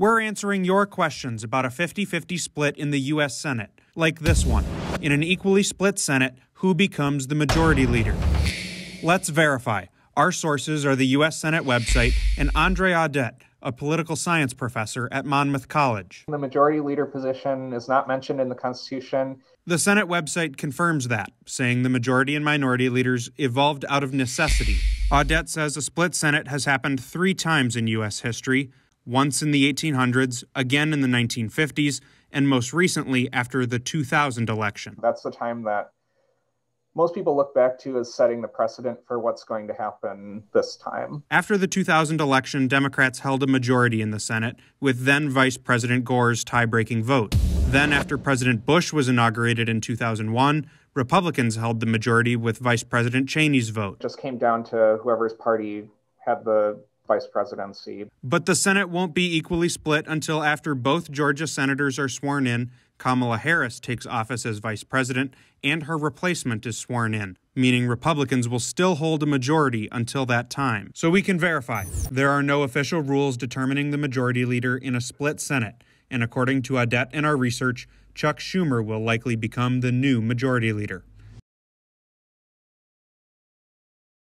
We're answering your questions about a 50 50 split in the U.S. Senate, like this one. In an equally split Senate, who becomes the majority leader? Let's verify. Our sources are the U.S. Senate website and Andre Audet, a political science professor at Monmouth College. The majority leader position is not mentioned in the Constitution. The Senate website confirms that, saying the majority and minority leaders evolved out of necessity. Audet says a split Senate has happened three times in U.S. history once in the 1800s, again in the 1950s, and most recently after the 2000 election. That's the time that most people look back to as setting the precedent for what's going to happen this time. After the 2000 election, Democrats held a majority in the Senate, with then Vice President Gore's tie breaking vote. Then, after President Bush was inaugurated in 2001, Republicans held the majority with Vice President Cheney's vote. just came down to whoever's party had the vice presidency. But the Senate won't be equally split until after both Georgia senators are sworn in. Kamala Harris takes office as vice president, and her replacement is sworn in, meaning Republicans will still hold a majority until that time. So we can verify there are no official rules determining the majority leader in a split Senate. And according to Adet and our research, Chuck Schumer will likely become the new majority leader.